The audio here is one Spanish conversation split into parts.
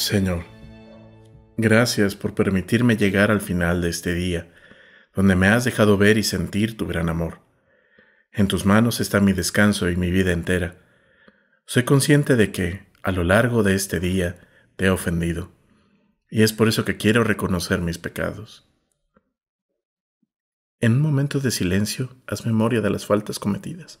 Señor, gracias por permitirme llegar al final de este día, donde me has dejado ver y sentir tu gran amor. En tus manos está mi descanso y mi vida entera. Soy consciente de que, a lo largo de este día, te he ofendido, y es por eso que quiero reconocer mis pecados. En un momento de silencio, haz memoria de las faltas cometidas.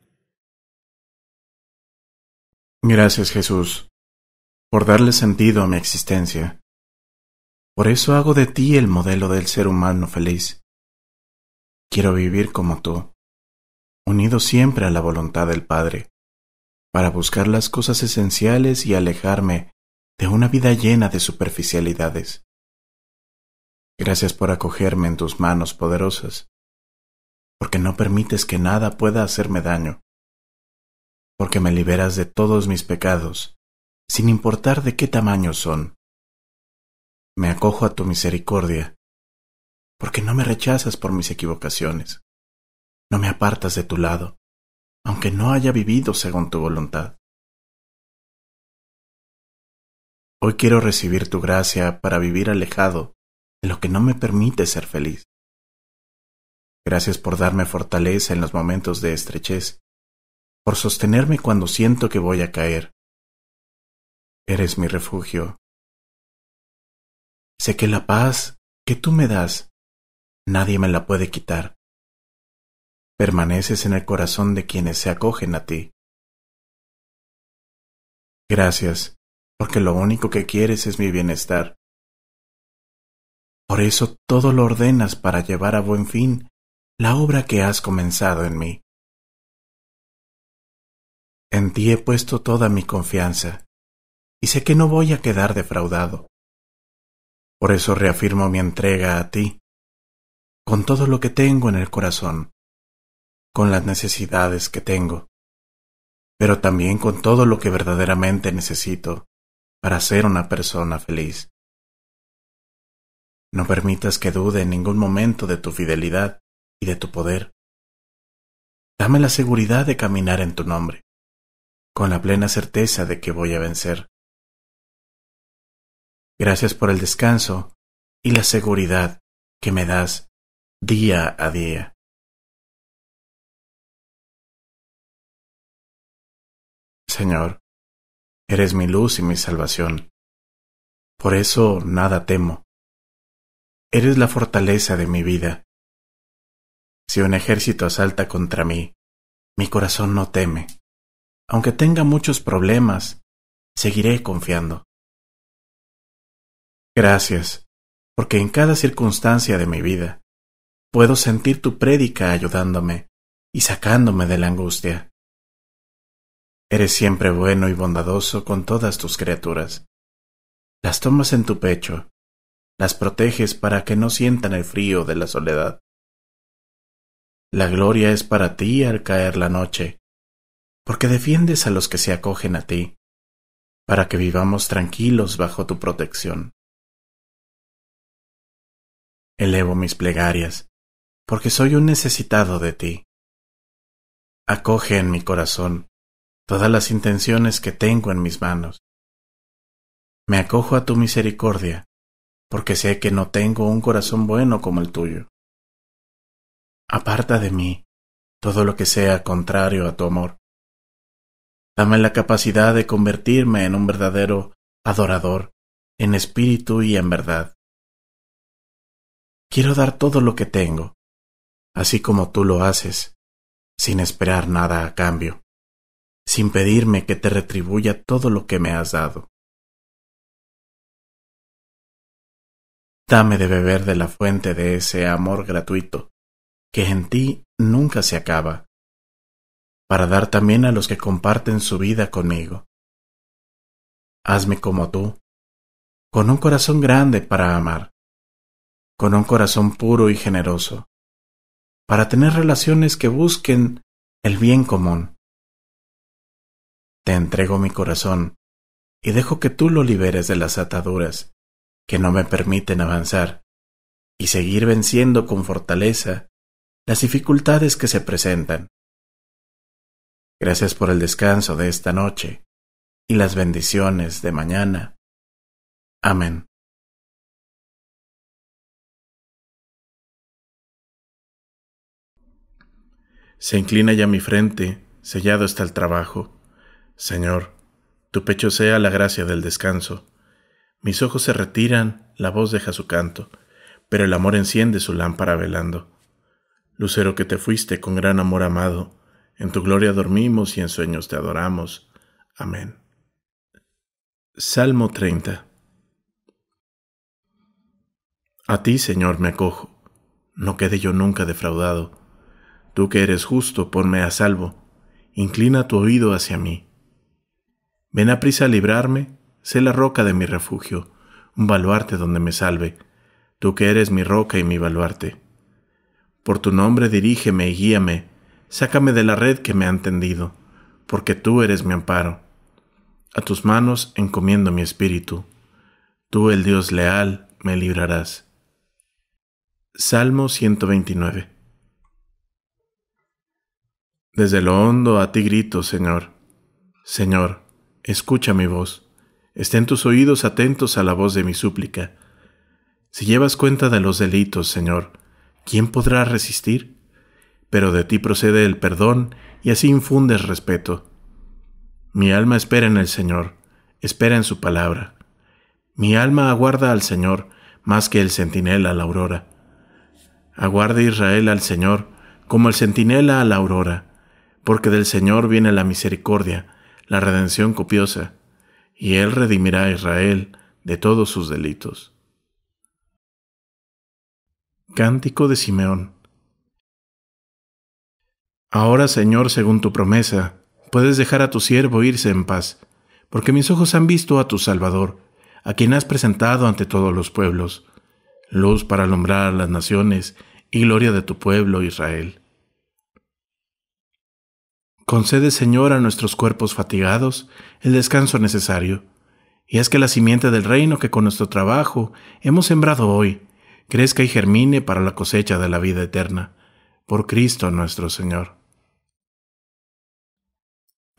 Gracias Jesús, por darle sentido a mi existencia. Por eso hago de ti el modelo del ser humano feliz. Quiero vivir como tú, unido siempre a la voluntad del Padre, para buscar las cosas esenciales y alejarme de una vida llena de superficialidades. Gracias por acogerme en tus manos poderosas, porque no permites que nada pueda hacerme daño porque me liberas de todos mis pecados, sin importar de qué tamaño son. Me acojo a tu misericordia, porque no me rechazas por mis equivocaciones, no me apartas de tu lado, aunque no haya vivido según tu voluntad. Hoy quiero recibir tu gracia para vivir alejado de lo que no me permite ser feliz. Gracias por darme fortaleza en los momentos de estrechez por sostenerme cuando siento que voy a caer. Eres mi refugio. Sé que la paz que tú me das, nadie me la puede quitar. Permaneces en el corazón de quienes se acogen a ti. Gracias, porque lo único que quieres es mi bienestar. Por eso todo lo ordenas para llevar a buen fin la obra que has comenzado en mí. En ti he puesto toda mi confianza, y sé que no voy a quedar defraudado. Por eso reafirmo mi entrega a ti, con todo lo que tengo en el corazón, con las necesidades que tengo, pero también con todo lo que verdaderamente necesito para ser una persona feliz. No permitas que dude en ningún momento de tu fidelidad y de tu poder. Dame la seguridad de caminar en tu nombre con la plena certeza de que voy a vencer. Gracias por el descanso y la seguridad que me das día a día. Señor, eres mi luz y mi salvación. Por eso nada temo. Eres la fortaleza de mi vida. Si un ejército asalta contra mí, mi corazón no teme. Aunque tenga muchos problemas, seguiré confiando. Gracias, porque en cada circunstancia de mi vida puedo sentir tu prédica ayudándome y sacándome de la angustia. Eres siempre bueno y bondadoso con todas tus criaturas. Las tomas en tu pecho, las proteges para que no sientan el frío de la soledad. La gloria es para ti al caer la noche porque defiendes a los que se acogen a ti, para que vivamos tranquilos bajo tu protección. Elevo mis plegarias, porque soy un necesitado de ti. Acoge en mi corazón todas las intenciones que tengo en mis manos. Me acojo a tu misericordia, porque sé que no tengo un corazón bueno como el tuyo. Aparta de mí todo lo que sea contrario a tu amor Dame la capacidad de convertirme en un verdadero adorador, en espíritu y en verdad. Quiero dar todo lo que tengo, así como tú lo haces, sin esperar nada a cambio, sin pedirme que te retribuya todo lo que me has dado. Dame de beber de la fuente de ese amor gratuito, que en ti nunca se acaba para dar también a los que comparten su vida conmigo. Hazme como tú, con un corazón grande para amar, con un corazón puro y generoso, para tener relaciones que busquen el bien común. Te entrego mi corazón y dejo que tú lo liberes de las ataduras que no me permiten avanzar y seguir venciendo con fortaleza las dificultades que se presentan Gracias por el descanso de esta noche y las bendiciones de mañana. Amén. Se inclina ya mi frente, sellado está el trabajo. Señor, tu pecho sea la gracia del descanso. Mis ojos se retiran, la voz deja su canto, pero el amor enciende su lámpara velando. Lucero que te fuiste con gran amor amado, en tu gloria dormimos y en sueños te adoramos. Amén. Salmo 30. A ti, Señor, me acojo. No quede yo nunca defraudado. Tú que eres justo, ponme a salvo. Inclina tu oído hacia mí. Ven a prisa a librarme, sé la roca de mi refugio, un baluarte donde me salve, tú que eres mi roca y mi baluarte. Por tu nombre dirígeme y guíame, Sácame de la red que me han tendido, porque tú eres mi amparo. A tus manos encomiendo mi espíritu. Tú, el Dios leal, me librarás. Salmo 129 Desde lo hondo a ti grito, Señor. Señor, escucha mi voz. Estén tus oídos atentos a la voz de mi súplica. Si llevas cuenta de los delitos, Señor, ¿quién podrá resistir? pero de ti procede el perdón y así infundes respeto. Mi alma espera en el Señor, espera en su palabra. Mi alma aguarda al Señor más que el centinela a la aurora. Aguarda Israel al Señor como el centinela a la aurora, porque del Señor viene la misericordia, la redención copiosa, y Él redimirá a Israel de todos sus delitos. Cántico de Simeón Ahora, Señor, según tu promesa, puedes dejar a tu siervo irse en paz, porque mis ojos han visto a tu Salvador, a quien has presentado ante todos los pueblos, luz para alumbrar las naciones y gloria de tu pueblo Israel. Concede, Señor, a nuestros cuerpos fatigados el descanso necesario, y haz que la simiente del reino que con nuestro trabajo hemos sembrado hoy crezca y germine para la cosecha de la vida eterna, por Cristo nuestro Señor.